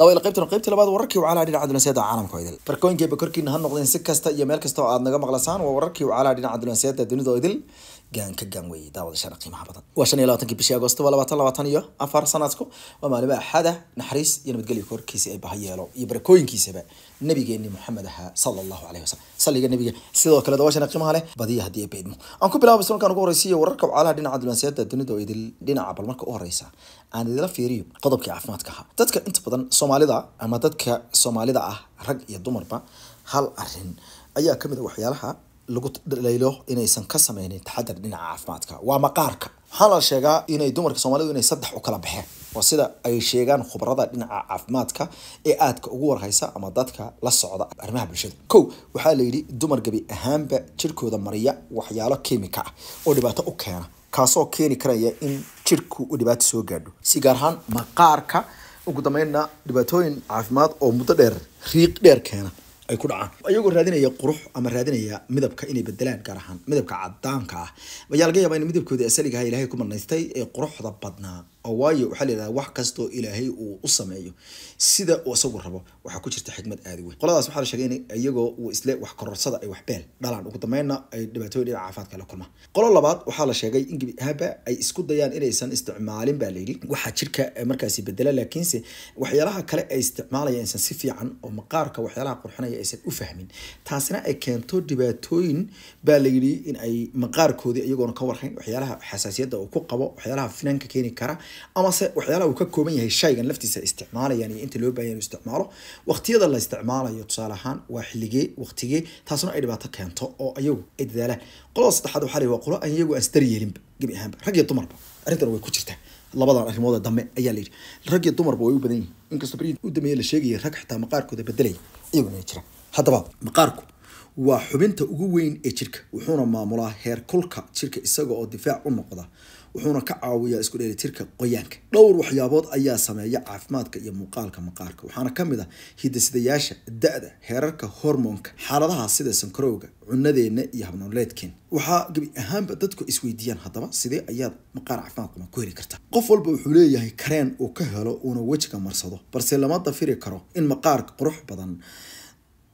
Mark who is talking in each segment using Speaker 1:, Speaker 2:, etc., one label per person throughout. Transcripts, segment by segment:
Speaker 1: dawayl qaybtan qaybtii labaad wararkii ucaalaa dhinaca dulanseeda caalamka oo idil barkooyinka bakorkiina ha noqdeen si kasta iyo meel kasta oo aad naga maqlasaan waa wararkii ucaalaa dhinaca dulanseeda dunida oo idil gaan ka gaan weeye daawada qiimaha badan waa shan iyo labaatankii bishii agosto waa labaatan labaatan iyo afar sanadku waa maalimo axada naxariis iyo nabadgelyo korkiisa ee bahayeelo iyo barakooyinkiisaba nabigeeni maxamed aha sala allahu caleyhi wasalam saliga nabiga sidoo kale daawada qiimaha leh badiya haddii ay beedmo aan ku bilaabo islaamkan ugu horeysiiyo wararka wacalaha dhinaca dumansiyada dunida oo idil dhinaca bal marka u horeysa aan idila fiiriyo qodobkii caafimaadka ahaa dadka inta badan soomaalida ama dadka soomaalida ah rag iyo dumarba hal arin ayaa kamid a ah waxyaalaha lagu dhaliilo inaysan ka sameynin taxadar dhinaca caafimaadka waa maqaarka waxaan la sheegaa inay dumarka soomaalidu inay saddex u kala baxeen waa sida ay sheegaan khubrada dhinaca caafimaadka ee aadka ugu warhaysa ama dadka la socda arrimaha bulshada kow waxaa la yidhi dumar gebi ahaanba jirkooda mariya waxyaalo kimika ah oo dhibaato u keena kaasoo keeni karaya in jirku u dhibaato soo gaadho si gaar ahaan maqaarka ugu dambeynna dhibaatooyin caafimaad oo muddo dheer riiq dheer keena ay ku dhacaan iyagoo raadinaya qurux ama raadinaya midabka inay bedelaan gaar ahaan midabka cadaanka ah ayaa laga yaaba in midabkooda asaligaha ah ilahay ku manaystay ee quruxda badnaa oo waayo waxaa layidhahda wax kastoo ilaahay uu u sameeyo sida uu isagu rabo waxaa ku jirta xikmad aadi weyn qoladaas waxaa la sheegayna iyagoo uu isle wax kororsada ay wax beel dhalaan ugu dambeynna ay dhibaatooyin dhinaca caafimaadka la kulmaan qolo labaad waxaa la sheegay in gibihaba ay isku dayaan inaysan isticmaalin baa layidhi waxaa jirka markaasi bedela laakiinse waxyaalaha kale ay isticmaalayaan si fiican oo maqaarka waxyaalaha qurxinaya aysan u fahmin taasina ay keento dhibaatooyin baa layidhi in ay maqaarkoodii iyagoona ka warhayn waxyaalaha xasaasiyadda uu ku qabo waxyaalaha finanka keeni kara amase waxyaalaha uu ka kooban yahay shaygan laftiisa isticmaalayaan iyo inta loo baahan inuu isticmaalo waqtiyada la isticmaalayo tusaale ahaan waa xilligee waqtigee taasna ay dhibaato keento oo ayagu ay dadaalaan qolada saddexaad waxaa la waa qolo aan iyagu aan isdar yeelinba gebi ahaanba rag iyo dumarba arrintan way ku jirtaa labadan arrimood dambe ayaa la yidhi rag iyo dumarba way u badan yihin inkastoo beri u dambeeya la sheegaya rag xitaa maqaarkooda bedelaya iyaguna ay jiraan haddaba maqaarku waa xubinta ugu weyn ee jirka wuxuuna maamulaa heer jirka isaga oo difaac u noqda wuxuuna ka caawiyaa isku dheelitirka qoyaanka dhowr waxyaabood ayaa sameeya caafimaadka iyo muuqaalka maqaarka waxaana kamid a ah hidasidayaasha da-da heerarka hormoonka xaaladaha sida sankarowga cunadeena iyo habnoleedkeena waxaa gebi ahaanba dadku isweydiiyaan haddaba sidee ayaad maqaar caafimaad ku heli kartaa qof walba wuxuu leeyahay kareen uu ka helo uuna wejiga marsado balse lama dafiri karo in maqaarka qurux badan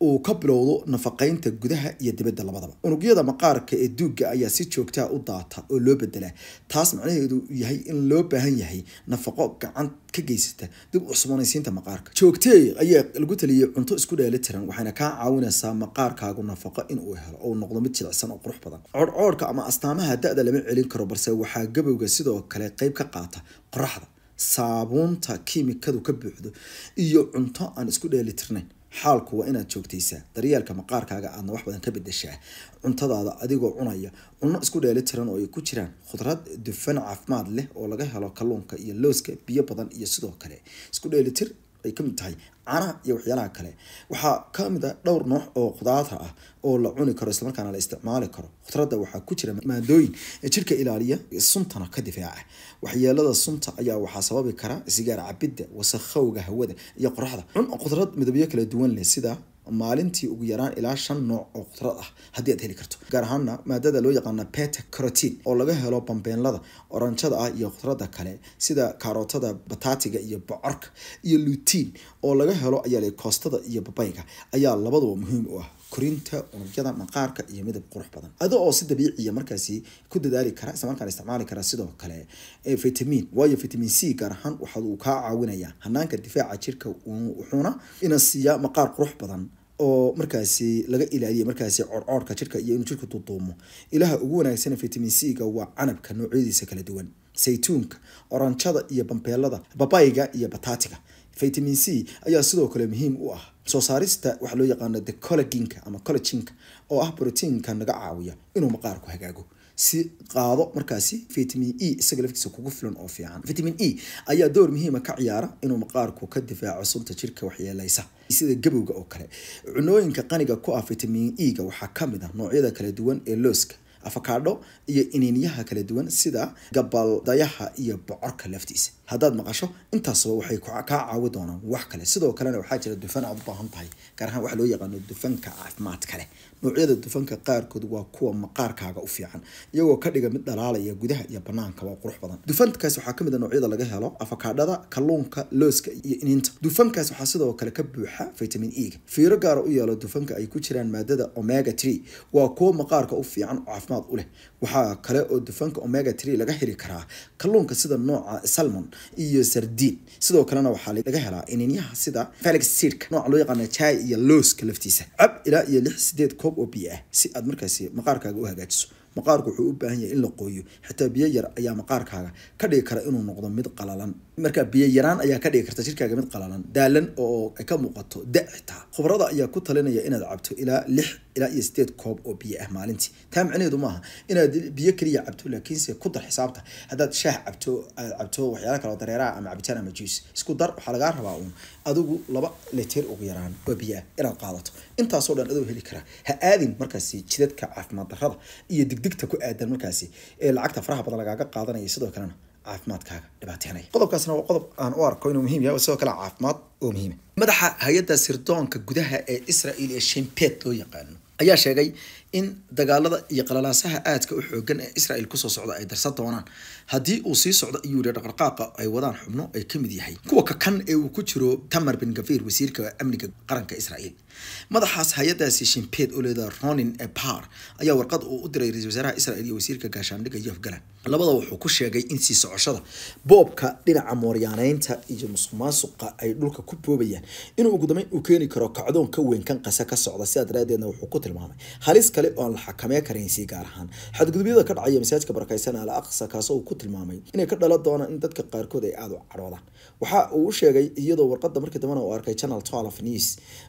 Speaker 1: uu ka bilowdo nafaqeynta gudaha iyo dibadda labadaba unugyada maqaarka ee duugga ayaa si joogtaa ah u daata oo loo bedelaa taas macnaheedu yahay in loo baahan yahay nafaqo gacan ka geysata dib cusboonaysiinta maqaarka joogteey ayaa lagu taliyay cunto isku dheelitiran waxayna kaa caawinaysaa maqaarkaagu nafaqo inuu helo oo noqdo mid jilicsan oo qurux badan codcoodhka ama astaamaha da-da lama celin karo balse waxaa gabowga sidoo kale qeyb ka qaata qoraxda saabuunta kiimikadu ka buuxdo iyo cunto aan isku dheeli xaalku waa inaad joogtaysaa daryeelka maqaarkaaga aadna wax badan ka bedeshaa cuntadaada adigoo cunaya cunno isku dheeli tiran oo ay ku jiraan khudrad dufan caafimaad leh oo laga helo kalluunka iyo looska biyo badan iyo sidoo kale isku dheelitir ay kamid tahay canaha iyo waxyaalaha kale waxaa kamid dhowr nooc oo khudaata ah oo la cuni karo islamarkaana la isticmaali karo khudradda waxaa ku jira maadooyin jirka ilaaliya suntana ka difaaca waxyeelada sunta ayaa waxaa sababi kara sigaar cabidda wasakhowga hawada iyo qoraxda cun khudrad midabyo kala duwan leh sida maalintii ugu yaraan ilaa shan nooc oo qudrad ah haddii aad heli karto gaar ahaana maadada loo yaqaana beta carotin oo laga helo bambeenlada oranjada ah iyo khudradda kale sida kaarootada bataatiga iyo bocorka iyo lutiin oo laga helo ayaa koostada iyo babayga ayaa labaduba muhiim u ah korinta unugyada maqaarka iyo midab qurux badan ado oo si dabiiciya markaasi ku dadaali kara islamarkaan isticmaali kara sidoo kale eh, vitamin waayo vitamin c gaar ahaan waxa uu kaa caawinayaa hanaanka difaaca jirka wuxuuna ina siiyaa maqaar qurux badan oo markaasi laga ilaaliya markaasi corcoorka jirka iyo inuu jirka duduumo ilaha ugu wanaagsan vitamin c-ga waa canabka noocyadiisa kala duwan saytuunka oranjada iyo bambeelada babayga iyo bataatiga vitamin c ayaa sidoo kale muhiim u ah soo saarista waxaa loo yaqaano the collaginka ama collaginka oo ah brotiinka naga caawiya inuu maqaarku hagaago si qaado markaasi vitamin e isaga laftiisa kugu filan oo fiican vitamin e ayaa door muhiima ah ka ciyaara inuu maqaarku ka difaaco sunta jirka waxyeeleysa sida gabowga oo kale cunooyinka qaniga ku ah vitamin e-ga waxaa kamid ah noocyada kala duwan ee looska afakaadho iyo iniinyaha kala duwan sida gabaldayaha iyo bocorka laftiisa haddaad maqasho intaasba waxay kaa caawi doonaan wax kale sidoo kalena waxaa jira dufan aad u baahan tahay gaar ahaan waxa loo yaqaano dufanka caafimaad kale noocyada dufanka qaarkood waa kuwa maqaarkaaga u fiican iyagoo ka dhiga mid dhalaalaya gudaha iyo banaanka waa qurux badan dufankaas waxaa kamid a ah noocyada laga helo afakaadhada kalluunka looska iyo iniinta dufankaas waxaa sidoo kale ka buuxa vitamin e fiiro gaara u yeelo dufanka ay ku jiraan maadada omega tree waa kuwa maqaarka u fiican oo caafimaad u leh waxaa kale oo dufanka omega tree laga heli karaa kalluunka sida nooca salmon iyo sardiin sidoo kalena waxaa laga helaa ininyaha sida felix siidka nooca loo yaqaana jai iyo looska laftiisa cab ilaa iyo lix sideed koob oo biyo ah si aad markaasi maqaarkaaga u hagaajiso maqaarku wuxuu u baahan yahay in la qooyo xataa biyo yar ayaa maqaarkaaga ka dhigi kara inuu noqdo mid qalalan marka biyo yaraan ayaa ka dhigi karta jirkaaga mid qalalan daalan oo ay ka muuqato da xitaa khubrada ayaa ku talinaya inaad cabto ilaa lix ilaa iyo sideed koob oo biyo ah maalintii taa macnaheedu maaha inaad biyo keliya cabto laakiinse ku dar xisaabta haddaad shaah cabto aad cabto waxyaala kaleo dareeraha ama cabitaan ama juice isku dar waxaa lagaa rabaa uun adigu laba liter ugu yaraan oo biyo ah inaad qaadato intaasoo dhan adoo heli karaa ha aadin markaasi jidadka caafimaad darrada iyo dig degdegta ku aadan markaasi ee lacagta faraha badan lagaaga qaadanaya sidoo kalena caafimaadkaaga dhibaateynaya qodobkaasna waa qodob aan u arko inuu muhiim yahay sidoo kale caafimaad oo muhiima ah. madaxa hay-adda sirdoonka gudaha ee israel ee shimbeed loo yaqaano ayaa sheegay in dagaalada iyo qalalaasaha aadka u xoogan ee israel kusoo socda ay darsan doonaan haddii uu sii socdo iyuu yidhi dhaqdhaqaaqa ay wadaan xubno ay ka mid yahay kuwa ka kan ee uu ku jiro tamar bin gafir wasiirka amniga qaranka israel madaxaas hay-adaasi shimpeed oo leedaha ronin epar ayaa warqad uu u diray ra-isul wasaaraha israel iyo wasiirka gaashaandhigga yof galand labada wuxuu ku sheegay in sii socoshada boobka dhinaca mooryaaneynta iyo musuqmaasuqa ay dhulka ku boobayaan inuu ugu uu keeni karo kacdoon ka weyn kan qase ka socda sidaa daraadeedna wuxuu ku tilmaamay halis kale oo aan la xakamee karansi gaar ahaan xadgudubyada ka dhacaya masaajka barakaysan al aqsa kaasoo uu ku tilmaamay inay ka dhala doonaan in dadka qaarkood ay aada u cadhoodaan waxa uu u sheegay iyadoo warqada markii dambena uu arkay channel twelve news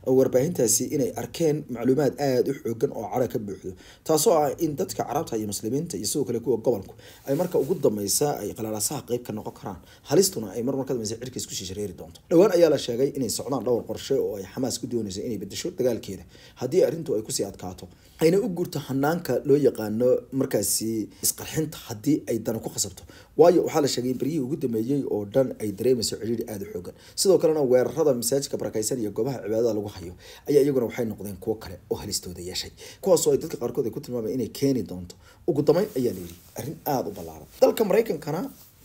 Speaker 1: oo warbaahintaasi inay arkeen macluumaad aada u xoogan oo cadho ka buuxdo taasoo ah in dadka carabta iyo muslimiinta iyo sidoo kale kuwa gobolku ay marka ugu dambeysa ay qalalasaha qeyb ka noqon karaan halistuna ay mar marka dambeysa shishareeri doonto dhowaan ayaa la sheegay inay socdaan dhowr qorshe oo ay xamaas ku doonayso inay bedesho dagaalkeeda haddii arrintu ay kusii adkaato ayna u gurto xanaanka loo yaqaano markaasi isqarxinta haddii ay dana ku khasabto waayo waxaa la sheegay in beryihii ugu dambeeyey oo dhan ay dareemayso ciriiri aada u xoogan sidoo kalena weerarada masaajidka barakaysan iyo goobaha cibaadada lagu hayo ayaa iyaguna waxay noqdeen kuwo kale oo halistooda yeeshay kuwaasoo ay dadka qaarkood ay ku tilmaamayeen inay keeni doonto ugu dambeyn ayaa la arrin aada u ballaaran dalka maraykankana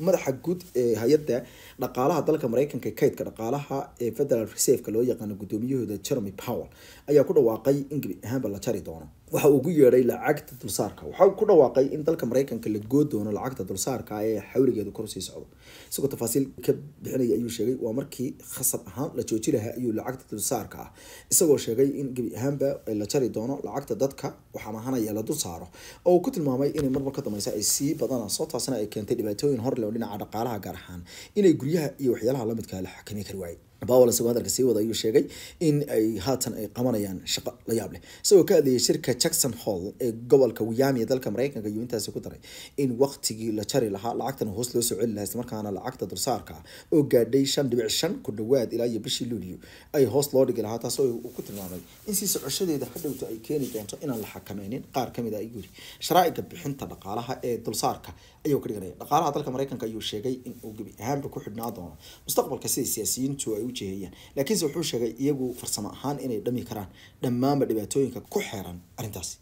Speaker 1: madaxa guud ee hay-adda dhaqaalaha dalka maraykanka kaydka dhaqaalaha ee federal reserveka loo yaqaano guddoomiyahooda jeremy powell ayaa ku dhawaaqay in gebi ahaanba la jari doono waxa ugu yeedhay lacagta dulsaarka waxa ku dhawaaqay in dalka maraykanka la good doono lacagta dulsaarka ee xawligeedu korusii socdo isagoo tafaasiil ka bixinaya ayuu sheegay waa markii khasab ahaan la jooji lahaa ayuu lacagta dulsaarka ah isagoo sheegay in gebi ahaanba la jari doono lacagta dadka waxaa mahanaya la dul oo uu ku tilmaamay inay marmar ka dambeysa ay sii badanayso taasna ay keentay dhibaatooyin hor oo dhinaca dhaqaalaha gaar ahaan inay guryaha iyo waxyaalaha lamidka la ah xakami kari waayay bawel isagoo hadalka sii wada ayuu sheegay in ay haatan ay qabanayaan shaqo la yaab leh isagoo ka adeeyay shirka jackson hall ee gobolka wiyami dalka mareykanka ayuu intaasi ku daray in waktigii la jari lahaa lacagtan hoos loo soo celi lahaa islamarkaana lacagta dulsaarka oo gaadhay shan dhibic shan ku dhawaad ilaa iyo bishii luuliyo ay hoos loo dhigi lahaa taasoo uu ku tilmaamay in sii socoshadeeda hadhowto ay keeni doonto inaan la xakameynin qaar kamid ah yuri sharaa'iga bixinta dhaqaalaha ee dulsaarka ayuu ka dhiganaya dhaqaalaha dalka maraykanka ayuu sheegay in uu gebi ahaanba ku xidhnaa doono mustaqbalka siday siyaasiyiintu ay u jihayaan laakiinse wuxuu sheegay iyagu farsamo ahaan inay dhami karaan dhammaanba dhibaatooyinka ku xeeran arrintaasi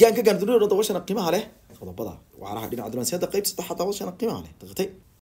Speaker 1: gaanka gaanduduudha dabashana qiimaha leh qodobada waaraha dhinaca dulansi qeyb qaybsato dabashana qiimaha leh daqatay